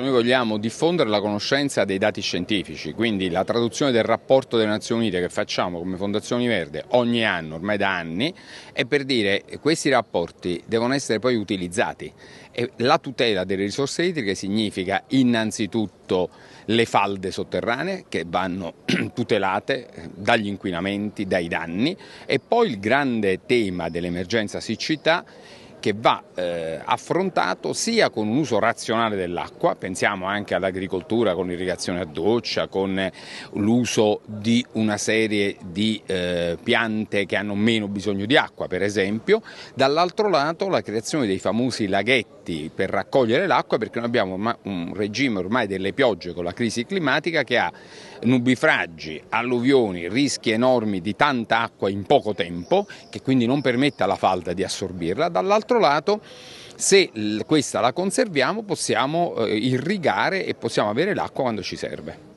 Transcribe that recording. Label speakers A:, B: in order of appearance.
A: Noi vogliamo diffondere la conoscenza dei dati scientifici, quindi la traduzione del rapporto delle Nazioni Unite che facciamo come Fondazione Verde ogni anno, ormai da anni, è per dire che questi rapporti devono essere poi utilizzati. E la tutela delle risorse idriche significa innanzitutto le falde sotterranee che vanno tutelate eh, dagli inquinamenti, dai danni e poi il grande tema dell'emergenza siccità che va eh, affrontato sia con un uso razionale dell'acqua, pensiamo anche all'agricoltura con irrigazione a doccia, con l'uso di una serie di eh, piante che hanno meno bisogno di acqua per esempio, dall'altro lato la creazione dei famosi laghetti tetti per raccogliere l'acqua perché noi abbiamo un regime ormai delle piogge con la crisi climatica che ha nubifragi, alluvioni, rischi enormi di tanta acqua in poco tempo che quindi non permette alla falda di assorbirla, dall'altro lato se questa la conserviamo possiamo eh, irrigare e possiamo avere l'acqua quando ci serve.